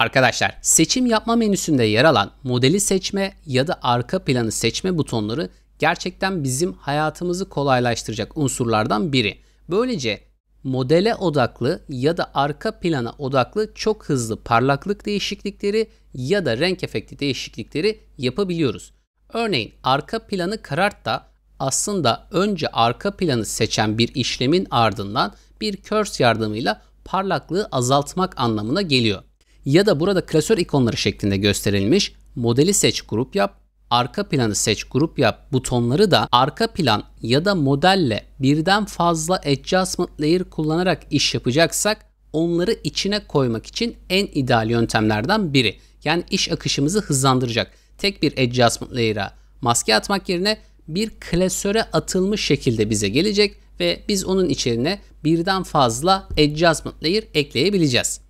Arkadaşlar seçim yapma menüsünde yer alan modeli seçme ya da arka planı seçme butonları gerçekten bizim hayatımızı kolaylaştıracak unsurlardan biri. Böylece modele odaklı ya da arka plana odaklı çok hızlı parlaklık değişiklikleri ya da renk efekti değişiklikleri yapabiliyoruz. Örneğin arka planı karart da aslında önce arka planı seçen bir işlemin ardından bir curse yardımıyla parlaklığı azaltmak anlamına geliyor ya da burada klasör ikonları şeklinde gösterilmiş modeli seç grup yap, arka planı seç grup yap butonları da arka plan ya da modelle birden fazla adjustment layer kullanarak iş yapacaksak onları içine koymak için en ideal yöntemlerden biri. Yani iş akışımızı hızlandıracak. Tek bir adjustment layer'a maske atmak yerine bir klasöre atılmış şekilde bize gelecek ve biz onun içerine birden fazla adjustment layer ekleyebileceğiz.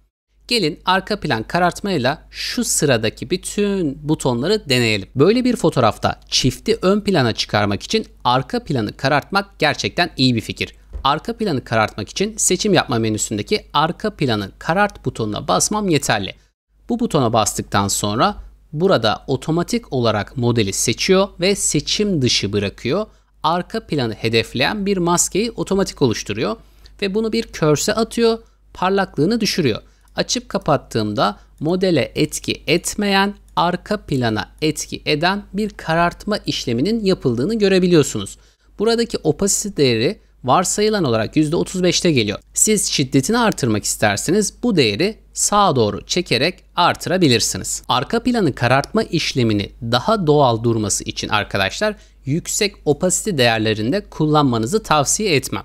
Gelin arka plan karartmayla şu sıradaki bütün butonları deneyelim. Böyle bir fotoğrafta çifti ön plana çıkarmak için arka planı karartmak gerçekten iyi bir fikir. Arka planı karartmak için seçim yapma menüsündeki arka planı karart butonuna basmam yeterli. Bu butona bastıktan sonra burada otomatik olarak modeli seçiyor ve seçim dışı bırakıyor. Arka planı hedefleyen bir maskeyi otomatik oluşturuyor ve bunu bir körse atıyor, parlaklığını düşürüyor. Açıp kapattığımda modele etki etmeyen, arka plana etki eden bir karartma işleminin yapıldığını görebiliyorsunuz. Buradaki opasite değeri varsayılan olarak %35'te geliyor. Siz şiddetini artırmak isterseniz bu değeri sağa doğru çekerek artırabilirsiniz. Arka planı karartma işlemini daha doğal durması için arkadaşlar yüksek opasite değerlerinde kullanmanızı tavsiye etmem.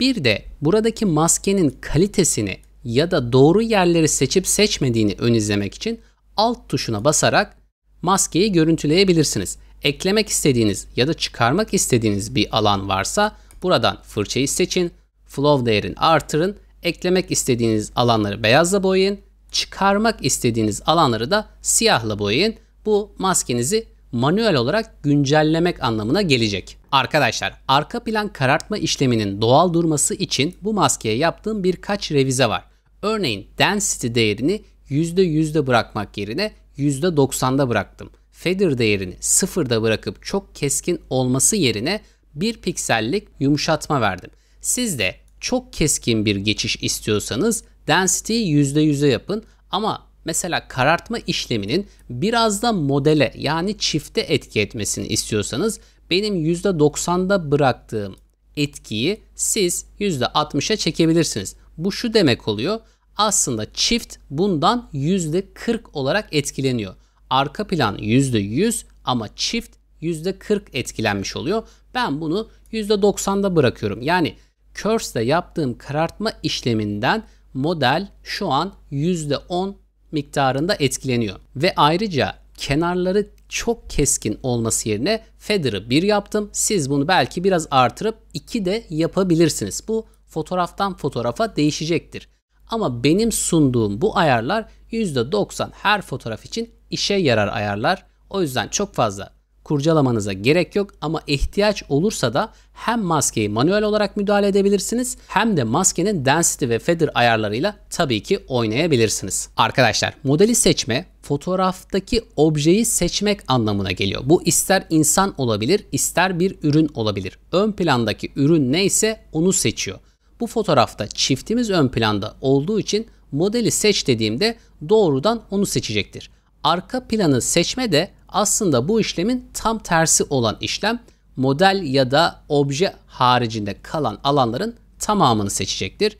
Bir de buradaki maskenin kalitesini ya da doğru yerleri seçip seçmediğini ön izlemek için alt tuşuna basarak maskeyi görüntüleyebilirsiniz. Eklemek istediğiniz ya da çıkarmak istediğiniz bir alan varsa buradan fırçayı seçin, flow değerini artırın, eklemek istediğiniz alanları beyazla boyayın, çıkarmak istediğiniz alanları da siyahla boyayın. Bu maskenizi manuel olarak güncellemek anlamına gelecek. Arkadaşlar arka plan karartma işleminin doğal durması için bu maskeye yaptığım birkaç revize var. Örneğin density değerini %100'de bırakmak yerine %90'da bıraktım. Feather değerini sıfırda bırakıp çok keskin olması yerine bir piksellik yumuşatma verdim. Siz de çok keskin bir geçiş istiyorsanız density'yi %100'e yapın ama mesela karartma işleminin biraz da modele yani çifte etki etmesini istiyorsanız benim %90'da bıraktığım etkiyi siz %60'a çekebilirsiniz. Bu şu demek oluyor. Aslında çift bundan %40 olarak etkileniyor. Arka plan %100 ama çift %40 etkilenmiş oluyor. Ben bunu %90'da bırakıyorum. Yani Curse'de yaptığım karartma işleminden model şu an %10 miktarında etkileniyor. Ve ayrıca kenarları çok keskin olması yerine feather'ı 1 yaptım. Siz bunu belki biraz artırıp 2 de yapabilirsiniz. Bu fotoğraftan fotoğrafa değişecektir. Ama benim sunduğum bu ayarlar %90 her fotoğraf için işe yarar ayarlar. O yüzden çok fazla kurcalamanıza gerek yok ama ihtiyaç olursa da hem maskeyi manuel olarak müdahale edebilirsiniz hem de maskenin density ve feather ayarlarıyla tabii ki oynayabilirsiniz. Arkadaşlar modeli seçme fotoğraftaki objeyi seçmek anlamına geliyor. Bu ister insan olabilir ister bir ürün olabilir. Ön plandaki ürün neyse onu seçiyor. Bu fotoğrafta çiftimiz ön planda olduğu için modeli seç dediğimde doğrudan onu seçecektir. Arka planı seçme de aslında bu işlemin tam tersi olan işlem model ya da obje haricinde kalan alanların tamamını seçecektir.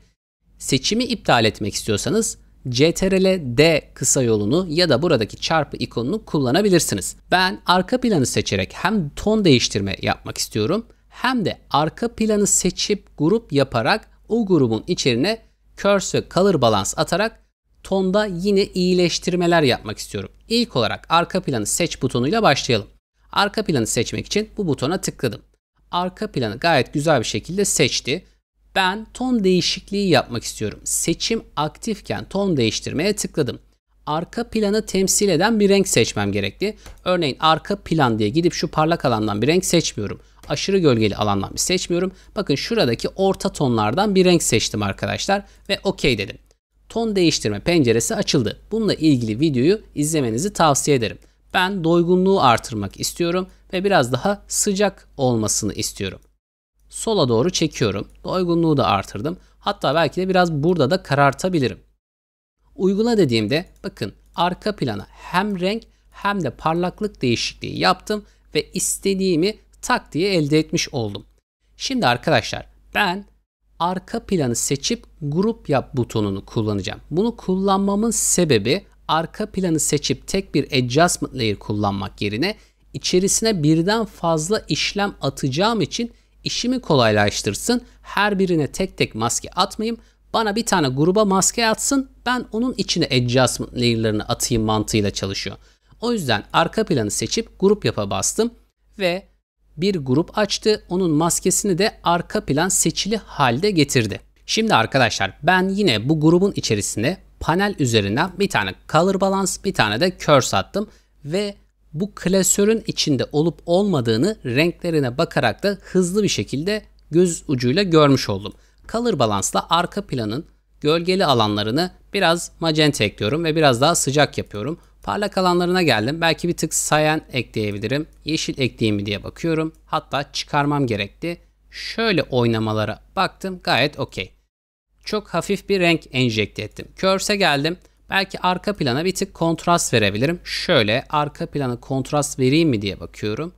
Seçimi iptal etmek istiyorsanız CTRL D kısa yolunu ya da buradaki çarpı ikonunu kullanabilirsiniz. Ben arka planı seçerek hem ton değiştirme yapmak istiyorum hem de arka planı seçip grup yaparak o grubun içerine curse ve color balance atarak tonda yine iyileştirmeler yapmak istiyorum. İlk olarak arka planı seç butonuyla başlayalım. Arka planı seçmek için bu butona tıkladım. Arka planı gayet güzel bir şekilde seçti. Ben ton değişikliği yapmak istiyorum. Seçim aktifken ton değiştirmeye tıkladım arka planı temsil eden bir renk seçmem gerekli. Örneğin arka plan diye gidip şu parlak alandan bir renk seçmiyorum. Aşırı gölgeli alandan bir seçmiyorum. Bakın şuradaki orta tonlardan bir renk seçtim arkadaşlar ve okey dedim. Ton değiştirme penceresi açıldı. Bununla ilgili videoyu izlemenizi tavsiye ederim. Ben doygunluğu artırmak istiyorum ve biraz daha sıcak olmasını istiyorum. Sola doğru çekiyorum. Doygunluğu da artırdım. Hatta belki de biraz burada da karartabilirim. Uygula dediğimde bakın arka plana hem renk hem de parlaklık değişikliği yaptım ve istediğimi tak diye elde etmiş oldum. Şimdi arkadaşlar ben arka planı seçip grup yap butonunu kullanacağım. Bunu kullanmamın sebebi arka planı seçip tek bir adjustment layer kullanmak yerine içerisine birden fazla işlem atacağım için işimi kolaylaştırsın. Her birine tek tek maske atmayayım. Bana bir tane gruba maske atsın ben onun içine adjustment layer'larını atayım mantığıyla çalışıyor. O yüzden arka planı seçip grup yapa bastım ve bir grup açtı. Onun maskesini de arka plan seçili halde getirdi. Şimdi arkadaşlar ben yine bu grubun içerisine panel üzerinden bir tane color balance bir tane de curse attım ve bu klasörün içinde olup olmadığını renklerine bakarak da hızlı bir şekilde göz ucuyla görmüş oldum. Color Balance'la arka planın gölgeli alanlarını biraz magenta ekliyorum ve biraz daha sıcak yapıyorum. Parlak alanlarına geldim. Belki bir tık cyan ekleyebilirim. Yeşil ekleyeyim mi diye bakıyorum. Hatta çıkarmam gerekti. Şöyle oynamalara baktım. Gayet okey. Çok hafif bir renk enjekte ettim. Curves'e geldim. Belki arka plana bir tık kontrast verebilirim. Şöyle arka plana kontrast vereyim mi diye bakıyorum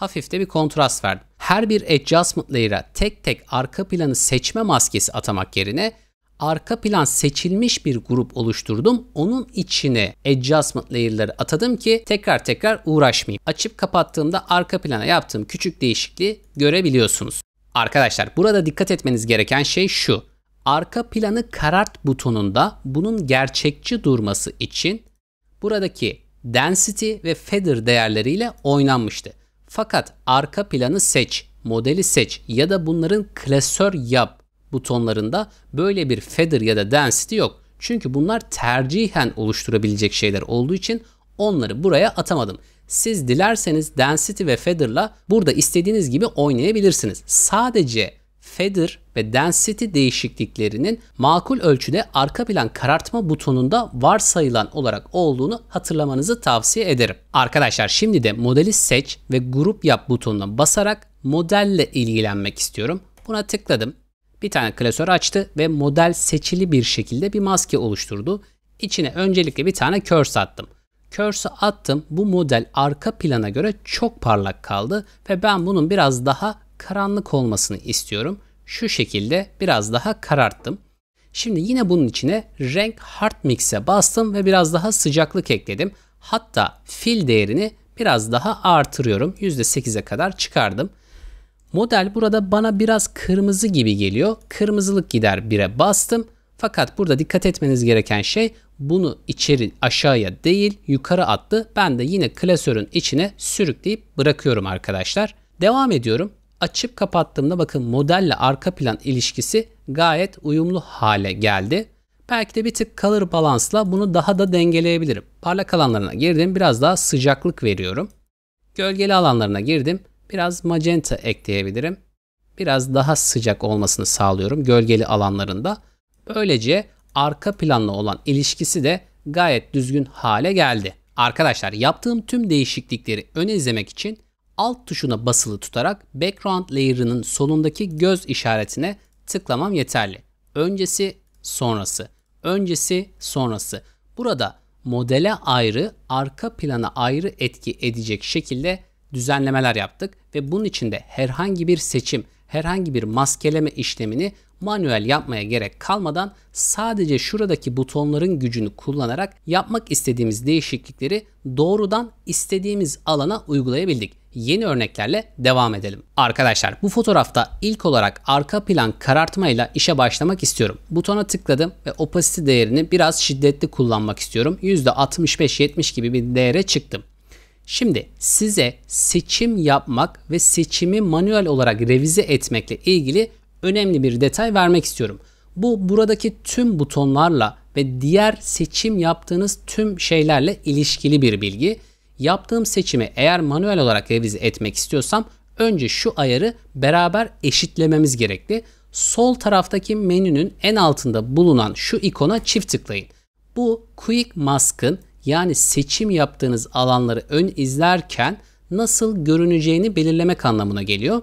hafif de bir kontrast verdim. Her bir adjustment layer'a tek tek arka planı seçme maskesi atamak yerine arka plan seçilmiş bir grup oluşturdum. Onun içine adjustment layer'ları atadım ki tekrar tekrar uğraşmayayım. Açıp kapattığımda arka plana yaptığım küçük değişikliği görebiliyorsunuz. Arkadaşlar burada dikkat etmeniz gereken şey şu. Arka planı karart butonunda bunun gerçekçi durması için buradaki density ve feather değerleriyle oynanmıştı. Fakat arka planı seç, modeli seç ya da bunların klasör yap butonlarında böyle bir feather ya da density yok. Çünkü bunlar tercihen oluşturabilecek şeyler olduğu için onları buraya atamadım. Siz dilerseniz density ve feather'la burada istediğiniz gibi oynayabilirsiniz. Sadece feather ve density değişikliklerinin makul ölçüde arka plan karartma butonunda varsayılan olarak olduğunu hatırlamanızı tavsiye ederim. Arkadaşlar şimdi de modeli seç ve grup yap butonuna basarak modelle ilgilenmek istiyorum. Buna tıkladım. Bir tane klasör açtı ve model seçili bir şekilde bir maske oluşturdu. İçine öncelikle bir tane curse attım. Curse'u attım. Bu model arka plana göre çok parlak kaldı ve ben bunun biraz daha karanlık olmasını istiyorum. Şu şekilde biraz daha kararttım. Şimdi yine bunun içine renk hard mix'e bastım ve biraz daha sıcaklık ekledim. Hatta fill değerini biraz daha artırıyorum. %8'e kadar çıkardım. Model burada bana biraz kırmızı gibi geliyor. Kırmızılık gider 1'e bastım. Fakat burada dikkat etmeniz gereken şey bunu içeri aşağıya değil yukarı attı. Ben de yine klasörün içine sürükleyip bırakıyorum arkadaşlar. Devam ediyorum açıp kapattığımda bakın modelle arka plan ilişkisi gayet uyumlu hale geldi. Belki de bir tık color balansla bunu daha da dengeleyebilirim. Parlak alanlarına girdim biraz daha sıcaklık veriyorum. Gölgeli alanlarına girdim biraz magenta ekleyebilirim. Biraz daha sıcak olmasını sağlıyorum gölgeli alanlarında. Böylece arka planla olan ilişkisi de gayet düzgün hale geldi. Arkadaşlar yaptığım tüm değişiklikleri ön izlemek için alt tuşuna basılı tutarak background layer'ının solundaki göz işaretine tıklamam yeterli. Öncesi, sonrası, öncesi, sonrası. Burada modele ayrı, arka plana ayrı etki edecek şekilde düzenlemeler yaptık ve bunun içinde herhangi bir seçim herhangi bir maskeleme işlemini manuel yapmaya gerek kalmadan sadece şuradaki butonların gücünü kullanarak yapmak istediğimiz değişiklikleri doğrudan istediğimiz alana uygulayabildik. Yeni örneklerle devam edelim. Arkadaşlar bu fotoğrafta ilk olarak arka plan karartmayla işe başlamak istiyorum. Butona tıkladım ve opacity değerini biraz şiddetli kullanmak istiyorum. %65-70 gibi bir değere çıktım. Şimdi size seçim yapmak ve seçimi manuel olarak revize etmekle ilgili önemli bir detay vermek istiyorum. Bu buradaki tüm butonlarla ve diğer seçim yaptığınız tüm şeylerle ilişkili bir bilgi. Yaptığım seçimi eğer manuel olarak revize etmek istiyorsam önce şu ayarı beraber eşitlememiz gerekli. Sol taraftaki menünün en altında bulunan şu ikona çift tıklayın. Bu Quick Mask'ın yani seçim yaptığınız alanları ön izlerken nasıl görüneceğini belirlemek anlamına geliyor.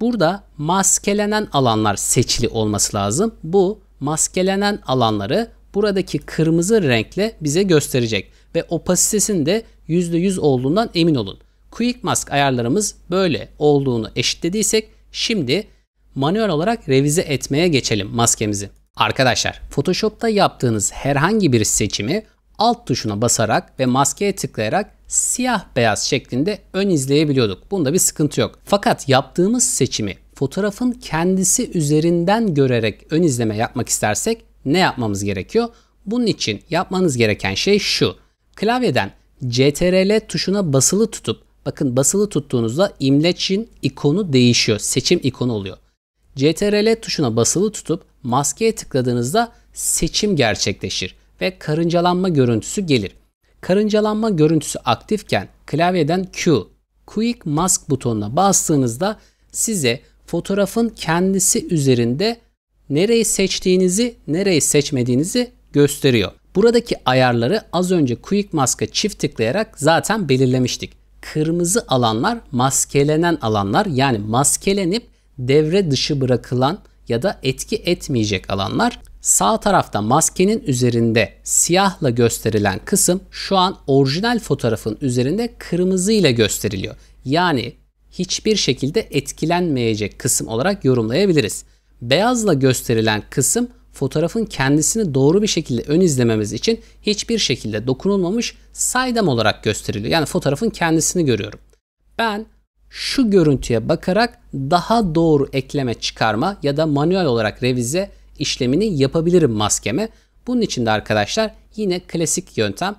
Burada maskelenen alanlar seçili olması lazım. Bu maskelenen alanları buradaki kırmızı renkle bize gösterecek ve opasitesin de %100 olduğundan emin olun. Quick Mask ayarlarımız böyle olduğunu eşitlediysek şimdi manuel olarak revize etmeye geçelim maskemizi. Arkadaşlar Photoshop'ta yaptığınız herhangi bir seçimi alt tuşuna basarak ve maskeye tıklayarak siyah beyaz şeklinde ön izleyebiliyorduk. Bunda bir sıkıntı yok. Fakat yaptığımız seçimi fotoğrafın kendisi üzerinden görerek ön izleme yapmak istersek ne yapmamız gerekiyor? Bunun için yapmanız gereken şey şu. Klavyeden CTRL tuşuna basılı tutup bakın basılı tuttuğunuzda imlecin ikonu değişiyor. Seçim ikonu oluyor. CTRL tuşuna basılı tutup maskeye tıkladığınızda seçim gerçekleşir ve karıncalanma görüntüsü gelir. Karıncalanma görüntüsü aktifken klavyeden Q, Quick Mask butonuna bastığınızda size fotoğrafın kendisi üzerinde nereyi seçtiğinizi, nereyi seçmediğinizi gösteriyor. Buradaki ayarları az önce Quick Mask'a çift tıklayarak zaten belirlemiştik. Kırmızı alanlar maskelenen alanlar yani maskelenip devre dışı bırakılan ya da etki etmeyecek alanlar. Sağ tarafta maskenin üzerinde siyahla gösterilen kısım şu an orijinal fotoğrafın üzerinde kırmızı ile gösteriliyor. Yani hiçbir şekilde etkilenmeyecek kısım olarak yorumlayabiliriz. Beyazla gösterilen kısım fotoğrafın kendisini doğru bir şekilde ön izlememiz için hiçbir şekilde dokunulmamış saydam olarak gösteriliyor. Yani fotoğrafın kendisini görüyorum. Ben şu görüntüye bakarak daha doğru ekleme çıkarma ya da manuel olarak revize işlemini yapabilirim maskeme. Bunun için de arkadaşlar yine klasik yöntem.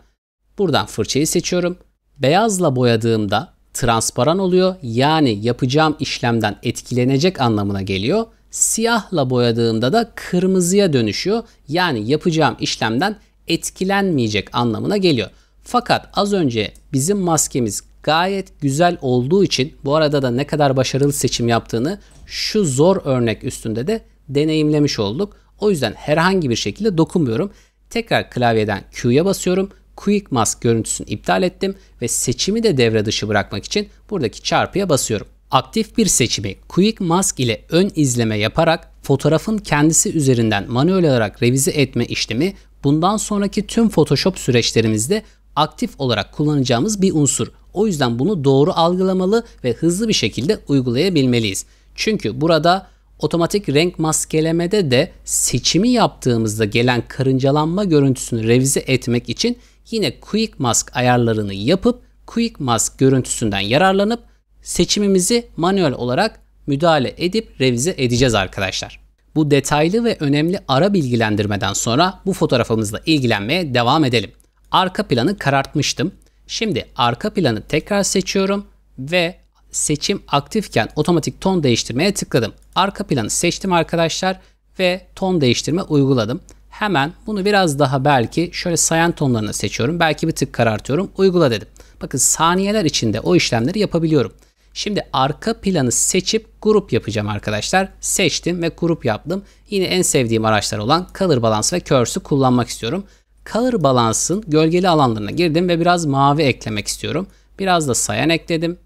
Buradan fırçayı seçiyorum. Beyazla boyadığımda transparan oluyor. Yani yapacağım işlemden etkilenecek anlamına geliyor. Siyahla boyadığımda da kırmızıya dönüşüyor. Yani yapacağım işlemden etkilenmeyecek anlamına geliyor. Fakat az önce bizim maskemiz gayet güzel olduğu için bu arada da ne kadar başarılı seçim yaptığını şu zor örnek üstünde de deneyimlemiş olduk. O yüzden herhangi bir şekilde dokunmuyorum. Tekrar klavyeden Q'ya basıyorum. Quick Mask görüntüsünü iptal ettim ve seçimi de devre dışı bırakmak için buradaki çarpıya basıyorum. Aktif bir seçimi Quick Mask ile ön izleme yaparak fotoğrafın kendisi üzerinden manuel olarak revize etme işlemi bundan sonraki tüm Photoshop süreçlerimizde aktif olarak kullanacağımız bir unsur. O yüzden bunu doğru algılamalı ve hızlı bir şekilde uygulayabilmeliyiz. Çünkü burada otomatik renk maskelemede de seçimi yaptığımızda gelen karıncalanma görüntüsünü revize etmek için yine Quick Mask ayarlarını yapıp Quick Mask görüntüsünden yararlanıp seçimimizi manuel olarak müdahale edip revize edeceğiz arkadaşlar. Bu detaylı ve önemli ara bilgilendirmeden sonra bu fotoğrafımızla ilgilenmeye devam edelim. Arka planı karartmıştım. Şimdi arka planı tekrar seçiyorum ve seçim aktifken otomatik ton değiştirmeye tıkladım. Arka planı seçtim arkadaşlar ve ton değiştirme uyguladım. Hemen bunu biraz daha belki şöyle sayan tonlarını seçiyorum. Belki bir tık karartıyorum. Uygula dedim. Bakın saniyeler içinde o işlemleri yapabiliyorum. Şimdi arka planı seçip grup yapacağım arkadaşlar. Seçtim ve grup yaptım. Yine en sevdiğim araçlar olan Color Balance ve Curse'ü kullanmak istiyorum. Color Balance'ın gölgeli alanlarına girdim ve biraz mavi eklemek istiyorum. Biraz da sayan ekledim.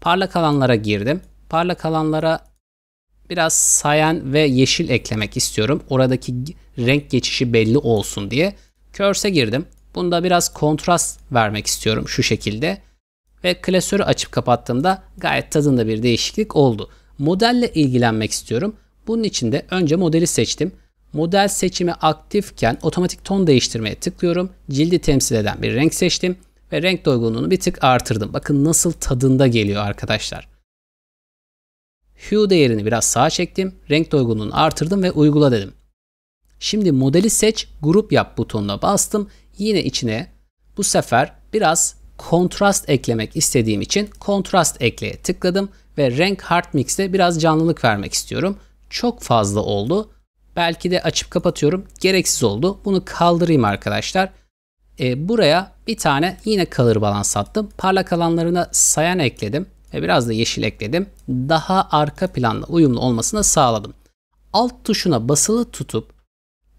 Parlak alanlara girdim. Parlak alanlara biraz sayan ve yeşil eklemek istiyorum. Oradaki renk geçişi belli olsun diye. Curse'e girdim. Bunda biraz kontrast vermek istiyorum şu şekilde. Ve klasörü açıp kapattığımda gayet tadında bir değişiklik oldu. Modelle ilgilenmek istiyorum. Bunun için de önce modeli seçtim. Model seçimi aktifken otomatik ton değiştirmeye tıklıyorum. Cildi temsil eden bir renk seçtim ve renk doygunluğunu bir tık artırdım. Bakın nasıl tadında geliyor arkadaşlar. Hue değerini biraz sağa çektim. Renk doygunluğunu artırdım ve uygula dedim. Şimdi modeli seç, grup yap butonuna bastım. Yine içine bu sefer biraz kontrast eklemek istediğim için kontrast ekleye tıkladım ve renk hard mixe biraz canlılık vermek istiyorum. Çok fazla oldu. Belki de açıp kapatıyorum. Gereksiz oldu. Bunu kaldırayım arkadaşlar. E, buraya bir tane yine kalır balans attım. Parlak alanlarına sayan ekledim. Ve biraz da yeşil ekledim. Daha arka planla uyumlu olmasını sağladım. Alt tuşuna basılı tutup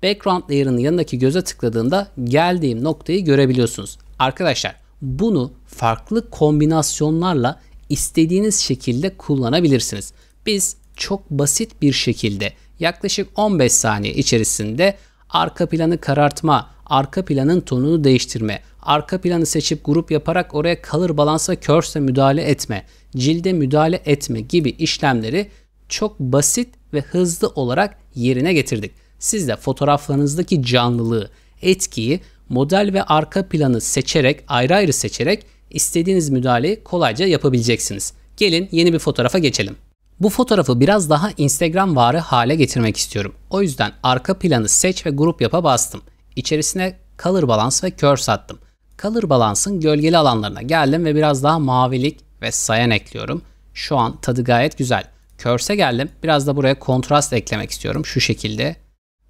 background layer'ın yanındaki göze tıkladığında geldiğim noktayı görebiliyorsunuz. Arkadaşlar bunu farklı kombinasyonlarla istediğiniz şekilde kullanabilirsiniz. Biz çok basit bir şekilde yaklaşık 15 saniye içerisinde arka planı karartma, arka planın tonunu değiştirme, arka planı seçip grup yaparak oraya kalır balansa körse müdahale etme, cilde müdahale etme gibi işlemleri çok basit ve hızlı olarak yerine getirdik. Siz de fotoğraflarınızdaki canlılığı, etkiyi model ve arka planı seçerek, ayrı ayrı seçerek istediğiniz müdahaleyi kolayca yapabileceksiniz. Gelin yeni bir fotoğrafa geçelim. Bu fotoğrafı biraz daha Instagram varı hale getirmek istiyorum. O yüzden arka planı seç ve grup yapa bastım. İçerisine Color Balance ve Curves attım. Color Balance'ın gölgeli alanlarına geldim ve biraz daha mavilik ve sayan ekliyorum. Şu an tadı gayet güzel. Curves'e geldim. Biraz da buraya kontrast eklemek istiyorum şu şekilde.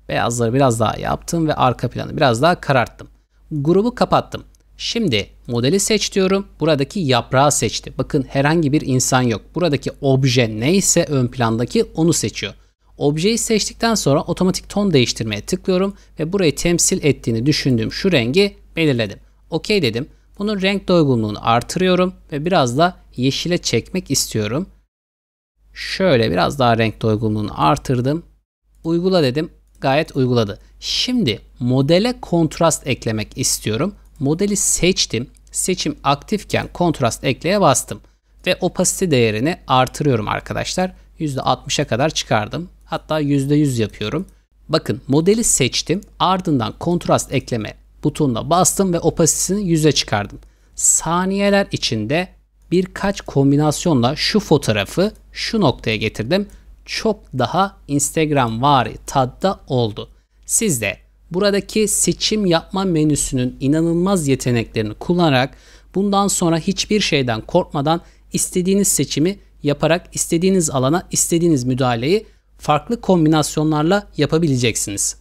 Beyazları biraz daha yaptım ve arka planı biraz daha kararttım. Grubu kapattım. Şimdi modeli seç diyorum. Buradaki yaprağı seçti. Bakın herhangi bir insan yok. Buradaki obje neyse ön plandaki onu seçiyor. Objeyi seçtikten sonra otomatik ton değiştirmeye tıklıyorum ve burayı temsil ettiğini düşündüğüm şu rengi belirledim. OK dedim. Bunun renk doygunluğunu artırıyorum ve biraz da yeşile çekmek istiyorum. Şöyle biraz daha renk doygunluğunu artırdım. Uygula dedim. Gayet uyguladı. Şimdi modele kontrast eklemek istiyorum modeli seçtim. Seçim aktifken kontrast ekleye bastım. Ve opasite değerini artırıyorum arkadaşlar. %60'a kadar çıkardım. Hatta %100 yapıyorum. Bakın modeli seçtim. Ardından kontrast ekleme butonuna bastım ve opasitesini 100'e çıkardım. Saniyeler içinde birkaç kombinasyonla şu fotoğrafı şu noktaya getirdim. Çok daha Instagram vari tadda oldu. Siz de buradaki seçim yapma menüsünün inanılmaz yeteneklerini kullanarak bundan sonra hiçbir şeyden korkmadan istediğiniz seçimi yaparak istediğiniz alana istediğiniz müdahaleyi farklı kombinasyonlarla yapabileceksiniz.